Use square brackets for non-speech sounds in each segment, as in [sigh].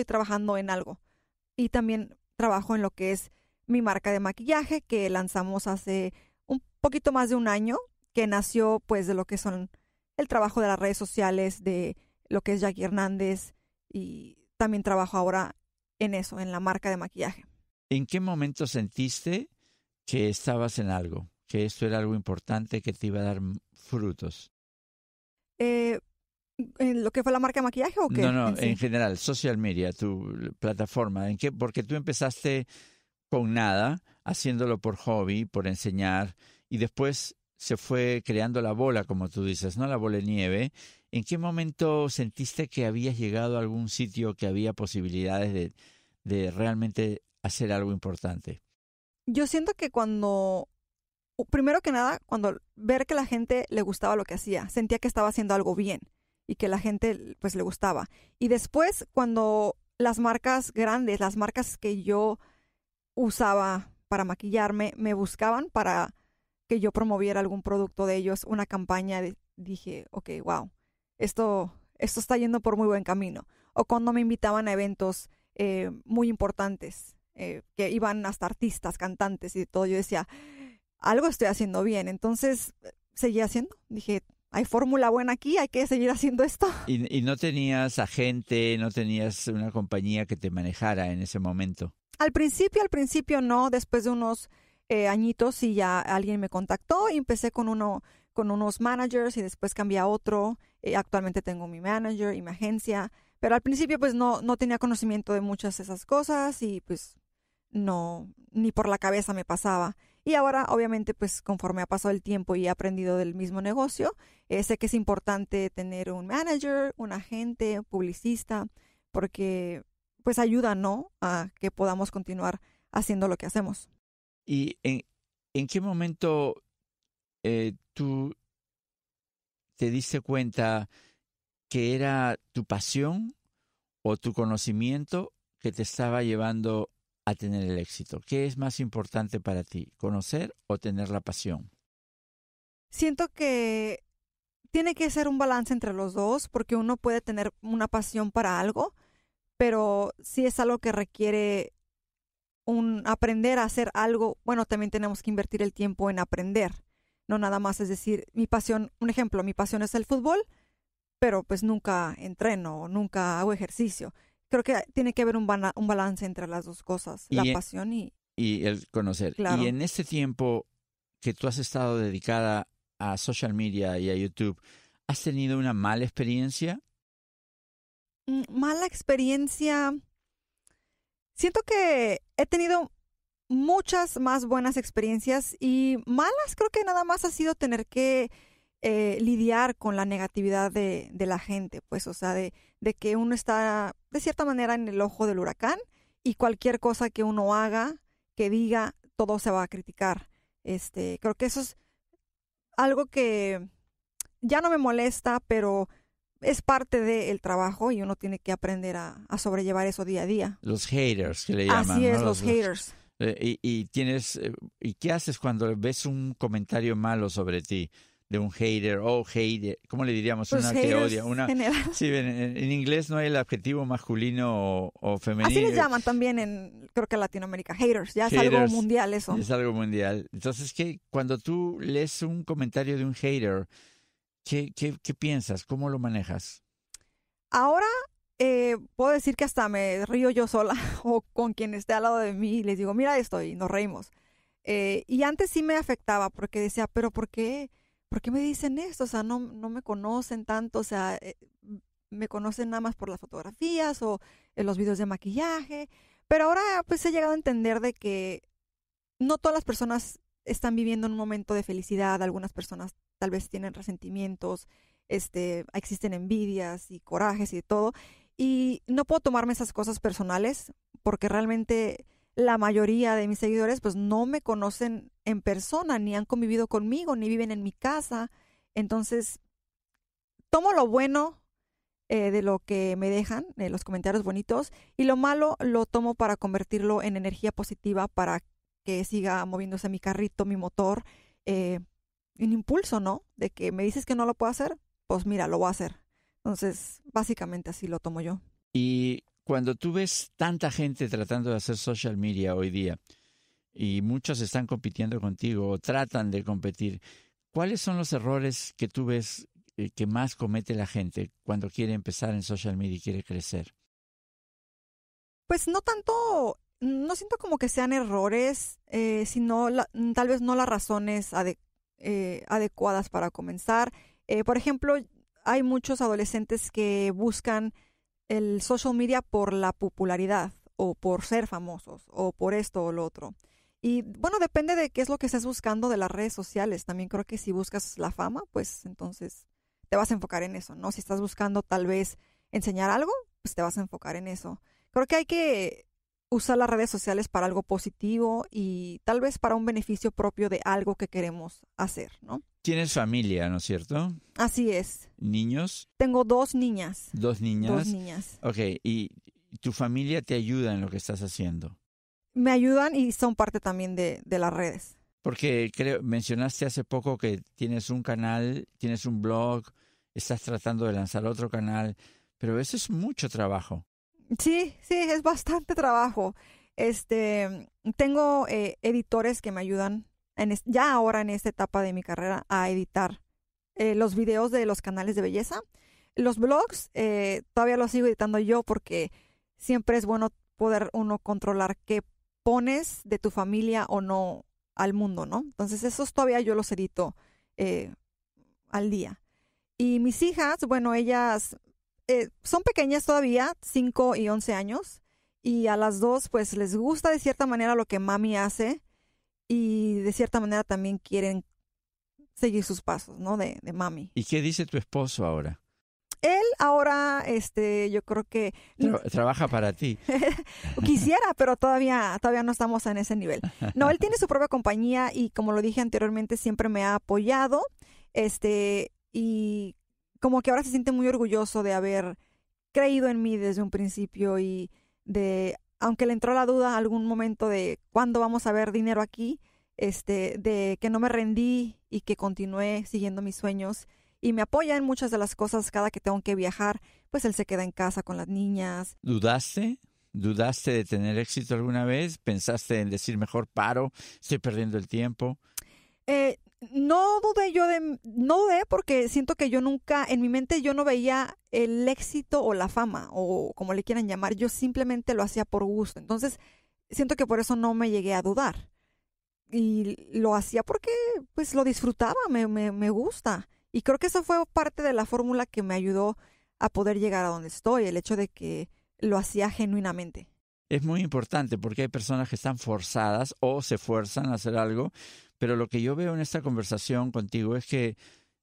estoy trabajando en algo. Y también trabajo en lo que es mi marca de maquillaje que lanzamos hace un poquito más de un año, que nació pues de lo que son el trabajo de las redes sociales, de lo que es Jackie Hernández y también trabajo ahora en eso, en la marca de maquillaje. ¿En qué momento sentiste que estabas en algo, que esto era algo importante que te iba a dar frutos? Eh, en lo que fue la marca de maquillaje o qué? No, no, en, general, social media, tu plataforma, ¿en qué? Porque tú empezaste con nada, haciéndolo por hobby, por enseñar, y después se fue creando la bola, como tú dices, ¿no? La bola de nieve. ¿En qué momento sentiste que habías llegado a algún sitio que había posibilidades de, de realmente hacer algo importante? Yo siento que cuando, primero que nada, cuando ver que la gente le gustaba lo que hacía, sentía que estaba haciendo algo bien y que la gente pues le gustaba. Y después cuando las marcas grandes, las marcas que yo usaba para maquillarme, me buscaban para que yo promoviera algún producto de ellos, una campaña, dije, ok, wow, esto, esto está yendo por muy buen camino. O cuando me invitaban a eventos eh, muy importantes, eh, que iban hasta artistas, cantantes y todo, yo decía, algo estoy haciendo bien. Entonces, eh, seguí haciendo, dije, hay fórmula buena aquí, hay que seguir haciendo esto. ¿Y, no tenías agente, no tenías una compañía que te manejara en ese momento? Al principio, al principio no, después de unos eh, añitos y ya alguien me contactó y empecé con uno con unos managers y después cambié a otro. Eh, actualmente tengo mi manager y mi agencia, pero al principio pues no, no tenía conocimiento de muchas de esas cosas y pues no, ni por la cabeza me pasaba. Y ahora, obviamente, pues conforme ha pasado el tiempo y he aprendido del mismo negocio, eh, sé que es importante tener un manager, un agente, un publicista, porque pues ayuda, ¿no? A que podamos continuar haciendo lo que hacemos. ¿Y en, qué momento eh, tú te diste cuenta que era tu pasión o tu conocimiento que te estaba llevando tener el éxito? ¿Qué es más importante para ti, conocer o tener la pasión? Siento que tiene que ser un balance entre los dos, porque uno puede tener una pasión para algo, pero si es algo que requiere un aprender a hacer algo, bueno, también tenemos que invertir el tiempo en aprender. No nada más es decir, mi pasión, un ejemplo, mi pasión es el fútbol, pero pues nunca entreno, nunca hago ejercicio creo que tiene que haber un, balance entre las dos cosas, la eh, pasión y... Y el conocer. Y en este tiempo que tú has estado dedicada a social media y a YouTube, ¿has tenido una mala experiencia? Mm, mala experiencia. Siento que he tenido muchas más buenas experiencias y malas creo que nada más ha sido tener que eh, lidiar con la negatividad de, de, la gente, pues, o sea, de, de que uno está de cierta manera en el ojo del huracán y cualquier cosa que uno haga, que diga, todo se va a criticar. Este, creo que eso es algo que ya no me molesta, pero es parte del trabajo y uno tiene que aprender a, sobrellevar eso día a día. Los haters, que le llaman. Así es, los, haters. Eh, y, y, tienes, eh, ¿y qué haces cuando ves un comentario malo sobre ti? de un hater o hater, ¿cómo le diríamos? Pues una que odia. Una, [laughs] sí, en, en, inglés no hay el adjetivo masculino o, femenino. Así les llaman también en, creo que en Latinoamérica, haters, ya es algo mundial eso. Es algo mundial. Entonces, que cuando tú lees un comentario de un hater, ¿qué, qué, qué piensas? ¿Cómo lo manejas? Ahora eh, puedo decir que hasta me río yo sola [laughs] o con quien esté al lado de mí y les digo, mira esto y nos reímos. Eh, y antes sí me afectaba porque decía, pero ¿por qué? ¿por qué me dicen esto? O sea, no, no me conocen tanto, o sea, eh, me conocen nada más por las fotografías o en los videos de maquillaje. Pero ahora pues he llegado a entender de que no todas las personas están viviendo un momento de felicidad, algunas personas tal vez tienen resentimientos, este, existen envidias y corajes y todo. Y no puedo tomarme esas cosas personales porque realmente la mayoría de mis seguidores pues no me conocen en persona, ni han convivido conmigo, ni viven en mi casa. Entonces, tomo lo bueno eh, de lo que me dejan, los comentarios bonitos, y lo malo lo tomo para convertirlo en energía positiva, para que siga moviéndose mi carrito, mi motor, eh, un impulso, ¿no? De que me dices que no lo puedo hacer, pues mira, lo voy a hacer. Entonces, básicamente así lo tomo yo. Y cuando tú ves tanta gente tratando de hacer social media hoy día y muchos están compitiendo contigo o tratan de competir, ¿cuáles son los errores que tú ves eh, que más comete la gente cuando quiere empezar en social media y quiere crecer? Pues no tanto, no siento como que sean errores, eh, sino tal vez no las razones eh, adecuadas para comenzar. por ejemplo, hay muchos adolescentes que buscan el social media por la popularidad o por ser famosos o por esto o lo otro. Y bueno, depende de qué es lo que estés buscando de las redes sociales. También creo que si buscas la fama, pues entonces te vas a enfocar en eso, ¿no? Si estás buscando tal vez enseñar algo, pues te vas a enfocar en eso. Creo que hay que usar las redes sociales para algo positivo y tal vez para un beneficio propio de algo que queremos hacer, ¿no? Tienes familia, ¿no es cierto? Así es. ¿Niños? Tengo dos niñas. ¿Dos niñas? Dos niñas. Ok, ¿y tu familia te ayuda en lo que estás haciendo? Me ayudan y son parte también de, de las redes. Porque creo, mencionaste hace poco que tienes un canal, tienes un blog, estás tratando de lanzar otro canal, pero eso es mucho trabajo. Sí, sí, es bastante trabajo. Este, tengo eh, editores que me ayudan en ya ahora en esta etapa de mi carrera a editar eh, los videos de los canales de belleza. Los blogs eh, todavía los sigo editando yo porque siempre es bueno poder uno controlar qué pones de tu familia o no al mundo, ¿no? Entonces esos todavía yo los edito al día. Y mis hijas, bueno, ellas eh, son pequeñas todavía, 5 y 11 años, y a las dos pues les gusta de cierta manera lo que mami hace y de cierta manera también quieren seguir sus pasos, ¿no? De, de mami. ¿Y qué dice tu esposo ahora? Él ahora, este, yo creo que... trabaja para ti. [laughs] Quisiera, pero todavía, todavía no estamos en ese nivel. No, él tiene su propia compañía y como lo dije anteriormente, siempre me ha apoyado. Este, y como que ahora se siente muy orgulloso de haber creído en mí desde un principio y de, aunque le entró la duda algún momento de cuándo vamos a ver dinero aquí, este, de que no me rendí y que continué siguiendo mis sueños y me apoya en muchas de las cosas cada que tengo que viajar, pues él se queda en casa con las niñas. ¿Dudaste? ¿Dudaste de tener éxito alguna vez? ¿Pensaste en decir mejor paro, estoy perdiendo el tiempo? Eh, no dudé yo de, no dudé porque siento que yo nunca, en mi mente yo no veía el éxito o la fama o como le quieran llamar, yo simplemente lo hacía por gusto. Entonces, siento que por eso no me llegué a dudar. Y lo hacía porque pues lo disfrutaba, me, me gusta. Y creo que eso fue parte de la fórmula que me ayudó a poder llegar a donde estoy, el hecho de que lo hacía genuinamente es muy importante porque hay personas que están forzadas o se fuerzan a hacer algo, pero lo que yo veo en esta conversación contigo es que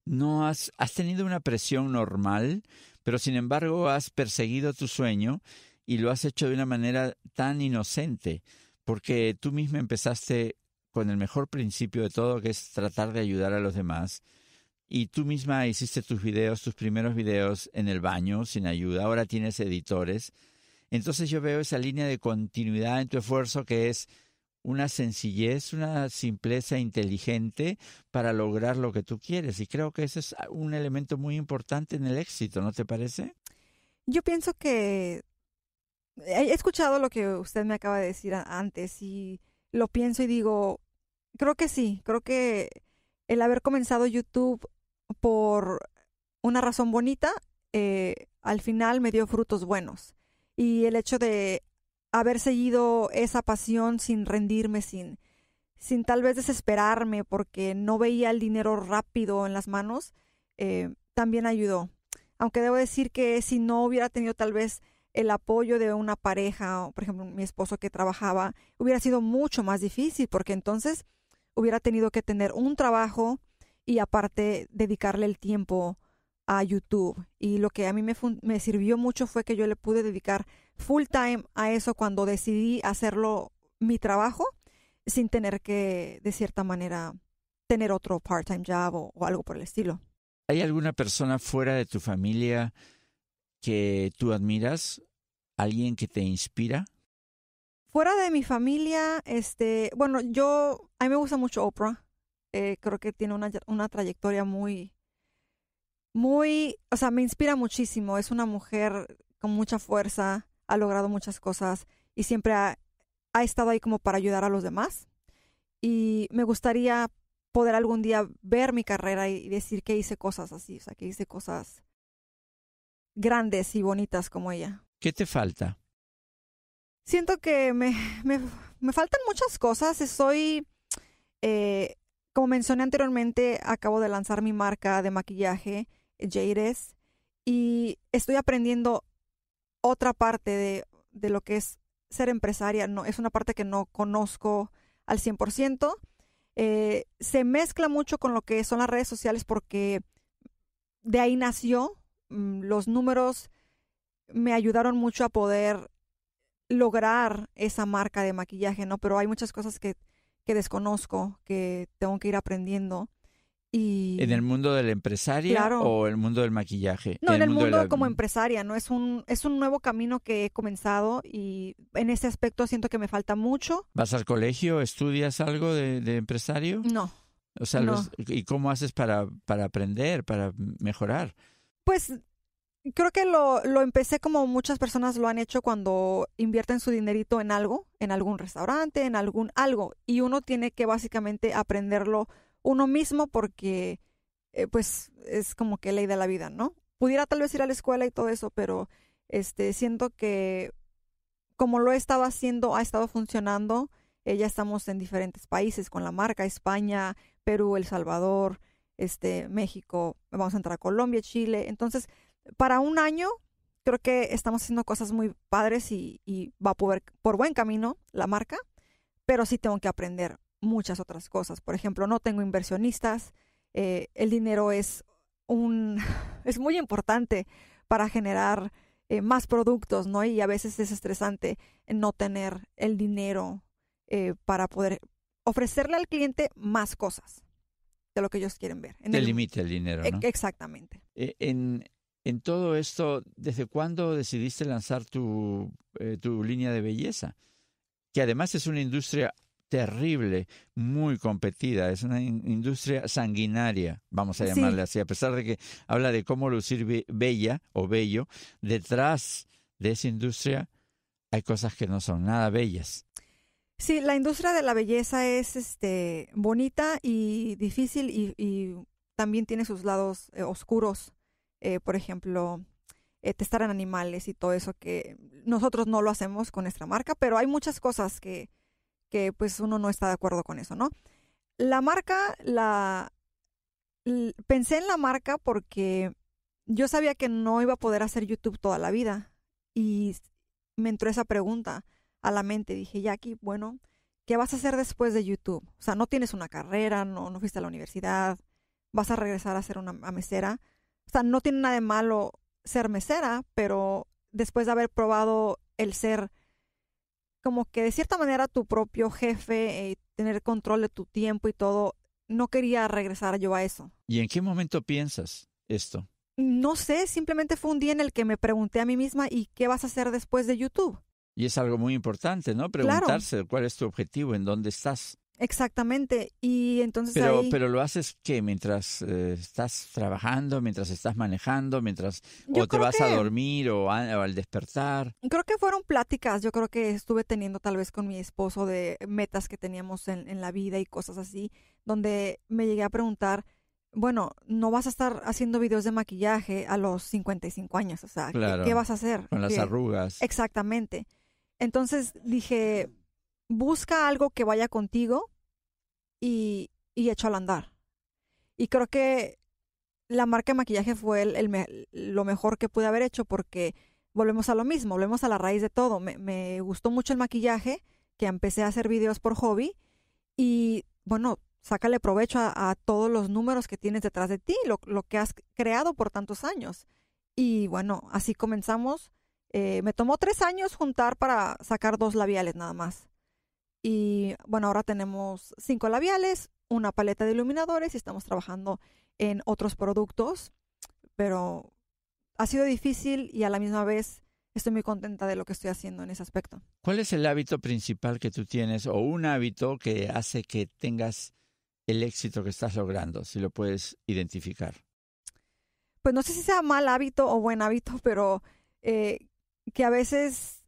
no has, has tenido una presión normal, pero sin embargo has perseguido tu sueño y lo has hecho de una manera tan inocente, porque tú misma empezaste con el mejor principio de todo, que es tratar de ayudar a los demás. Y tú misma hiciste tus videos, tus primeros videos en el baño, sin ayuda. Ahora tienes editores entonces yo veo esa línea de continuidad en tu esfuerzo que es una sencillez, una simpleza inteligente para lograr lo que tú quieres. Y creo que ese es un elemento muy importante en el éxito, ¿no te parece? Yo pienso que eh, he escuchado lo que usted me acaba de decir antes y lo pienso y digo, creo que sí, creo que el haber comenzado YouTube por una razón bonita, eh, al final me dio frutos buenos y el hecho de haber seguido esa pasión sin rendirme, sin, sin tal vez desesperarme porque no veía el dinero rápido en las manos, eh, también ayudó. Aunque debo decir que si no hubiera tenido tal vez el apoyo de una pareja, o por ejemplo mi esposo que trabajaba, hubiera sido mucho más difícil porque entonces hubiera tenido que tener un trabajo y aparte dedicarle el tiempo a YouTube. Y lo que a mí me, me sirvió mucho fue que yo le pude dedicar full time a eso cuando decidí hacerlo mi trabajo sin tener que, de cierta manera, tener otro part-time job o, algo por el estilo. ¿Hay alguna persona fuera de tu familia que tú admiras? ¿Alguien que te inspira? Fuera de mi familia, este, bueno, yo, a mí me gusta mucho Oprah. Eh, creo que tiene una trayectoria muy, muy, o sea, me inspira muchísimo. Es una mujer con mucha fuerza, ha logrado muchas cosas y siempre ha, estado ahí como para ayudar a los demás. Y me gustaría poder algún día ver mi carrera y decir que hice cosas así, o sea, que hice cosas grandes y bonitas como ella. ¿Qué te falta? Siento que me, [laughs] me, me faltan muchas cosas. Soy, eh, como mencioné anteriormente, acabo de lanzar mi marca de maquillaje y estoy aprendiendo otra parte de, de, lo que es ser empresaria. No, es una parte que no conozco al 100%. Eh, se mezcla mucho con lo que son las redes sociales porque de ahí nació. Mm, los números me ayudaron mucho a poder lograr esa marca de maquillaje, ¿no? Pero hay muchas cosas que, que desconozco, que tengo que ir aprendiendo. ¿En el mundo del empresario o o el mundo del maquillaje? No, en, el, mundo, como empresaria, ¿no? Es un, es un nuevo camino que he comenzado y en ese aspecto siento que me falta mucho. ¿Vas al colegio? ¿Estudias algo de, empresario? No. O sea, ¿y cómo haces para, para aprender, para mejorar? Pues creo que lo, lo empecé como muchas personas lo han hecho cuando invierten su dinerito en algo, en algún restaurante, en algún algo. Y uno tiene que básicamente aprenderlo uno mismo porque eh, pues es como que ley de la vida, ¿no? Pudiera tal vez ir a la escuela y todo eso, pero este siento que como lo he estado haciendo, ha estado funcionando. Eh, ya estamos en diferentes países con la marca, España, Perú, El Salvador, este, México, vamos a entrar a Colombia, Chile. Entonces, para un año, creo que estamos haciendo cosas muy padres y, va por buen camino la marca, pero sí tengo que aprender muchas otras cosas. Por ejemplo, no tengo inversionistas, eh, el dinero es, un, [laughs] es muy importante para generar eh, más productos, ¿no? Y a veces es estresante no tener el dinero eh, para poder ofrecerle al cliente más cosas de lo que ellos quieren ver. Te el, el dinero, e ¿no? Exactamente. En, todo esto, ¿desde cuándo decidiste lanzar tu, tu, línea de belleza? Que además es una industria terrible, muy competida, es una industria sanguinaria, vamos a llamarle así, a pesar de que habla de cómo lucir bella o bello, detrás de esa industria hay cosas que no son nada bellas. Sí, la industria de la belleza es este, bonita y difícil y, también tiene sus lados eh, oscuros, eh, por ejemplo, eh, testar en animales y todo eso que nosotros no lo hacemos con nuestra marca, pero hay muchas cosas que que pues uno no está de acuerdo con eso, ¿no? La marca, la... Pensé en la marca porque yo sabía que no iba a poder hacer YouTube toda la vida y me entró esa pregunta a la mente. Dije, Jackie, bueno, ¿qué vas a hacer después de YouTube? O sea, no tienes una carrera, no, no fuiste a la universidad, vas a regresar a ser una mesera. O sea, no tiene nada de malo ser mesera, pero después de haber probado el ser como que de cierta manera tu propio jefe, eh, tener control de tu tiempo y todo, no quería regresar yo a eso. ¿Y en qué momento piensas esto? No sé, simplemente fue un día en el que me pregunté a mí misma, ¿y qué vas a hacer después de YouTube? Y es algo muy importante, ¿no? Preguntarse cuál es tu objetivo, en dónde estás. Exactamente, y entonces pero, pero lo haces que mientras eh, estás trabajando, mientras estás manejando, mientras o te vas a dormir o, al despertar. Creo que fueron pláticas, yo creo que estuve teniendo tal vez con mi esposo de metas que teníamos en, la vida y cosas así, donde me llegué a preguntar, bueno, no vas a estar haciendo videos de maquillaje a los 55 años, o sea, ¿qué, vas a hacer? Con las arrugas. Exactamente. Entonces dije, busca algo que vaya contigo y, y hecho al andar. Y creo que la marca de maquillaje fue el, lo mejor que pude haber hecho porque volvemos a lo mismo, volvemos a la raíz de todo. Me, gustó mucho el maquillaje, que empecé a hacer videos por hobby y bueno, sácale provecho a, todos los números que tienes detrás de ti, lo, lo, que has creado por tantos años. Y bueno, así comenzamos. Eh, me tomó tres años juntar para sacar dos labiales nada más. Y bueno, ahora tenemos cinco labiales, una paleta de iluminadores y estamos trabajando en otros productos, pero ha sido difícil y a la misma vez estoy muy contenta de lo que estoy haciendo en ese aspecto. ¿Cuál es el hábito principal que tú tienes o un hábito que hace que tengas el éxito que estás logrando, si lo puedes identificar? Pues no sé si sea mal hábito o buen hábito, pero eh, que a veces